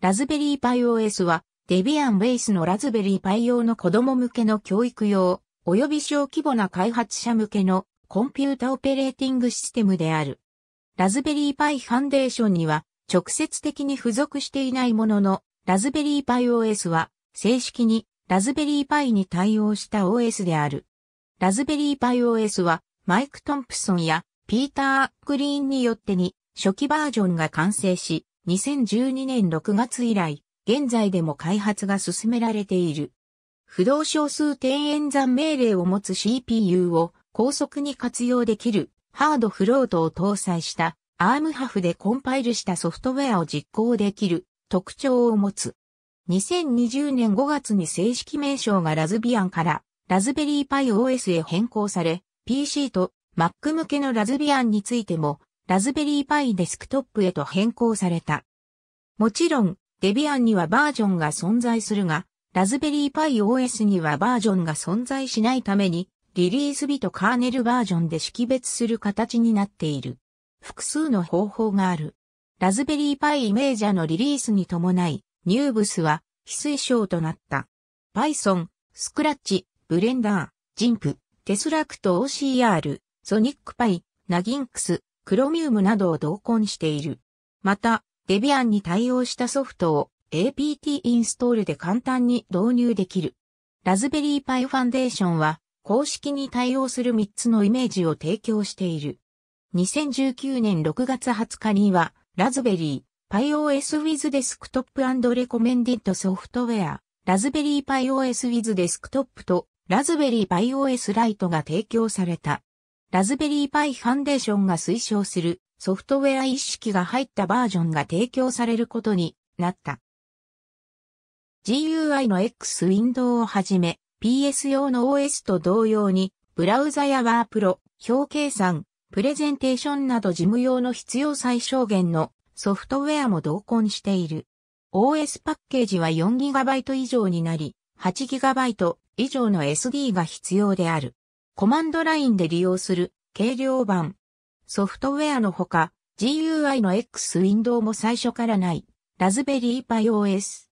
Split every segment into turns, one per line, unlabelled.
ラズベリーパイ OS は、デビアンベースのラズベリーパイ用の子供向けの教育用、及び小規模な開発者向けのコンピュータオペレーティングシステムである。ラズベリーパイファンデーションには直接的に付属していないものの、ラズベリーパイ OS は正式にラズベリーパイに対応した OS である。ラズベリーパイ OS はマイク・トンプソンやピーター・グリーンによってに初期バージョンが完成し、2012年6月以来、現在でも開発が進められている。不動小数点演算命令を持つ CPU を高速に活用できるハードフロートを搭載した ARM ハフでコンパイルしたソフトウェアを実行できる特徴を持つ。2020年5月に正式名称がラズビアンからラズベリーパイ OS へ変更され、PC と Mac 向けのラズビアンについてもラズベリーパイデスクトップへと変更された。もちろん、デビアンにはバージョンが存在するが、ラズベリーパイ OS にはバージョンが存在しないために、リリース日とカーネルバージョンで識別する形になっている。複数の方法がある。ラズベリーパイイメージャーのリリースに伴い、ニューブスは非推奨となった。Python、Scratch、Blender、Jimp、OCR、ソニックパイ、ナギンクス、クロミウムなどを同梱している。また、デビアンに対応したソフトを APT インストールで簡単に導入できる。ラズベリーパイファンデーションは公式に対応する3つのイメージを提供している。2019年6月20日には、ラズベリー、PyOS with Desktop Recommended s o f ラズベリーパイ o s with Desktop とラズベリーパイ o s Lite が提供された。ラズベリーパイファンデーションが推奨するソフトウェア一式が入ったバージョンが提供されることになった。GUI の X ウィンドウをはじめ PS 用の OS と同様にブラウザやワープロ、表計算、プレゼンテーションなど事務用の必要最小限のソフトウェアも同梱している。OS パッケージは 4GB 以上になり、8GB 以上の SD が必要である。コマンドラインで利用する軽量版。ソフトウェアのほか、GUI の X ウィンドウも最初からない、ラズベリーパイ OS。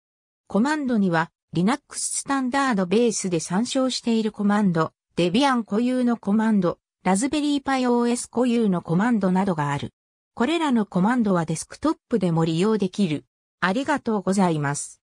コマンドには、Linux スタンダードベースで参照しているコマンド、デビアン固有のコマンド、ラズベリーパイ OS 固有のコマンドなどがある。これらのコマンドはデスクトップでも利用できる。ありがとうございます。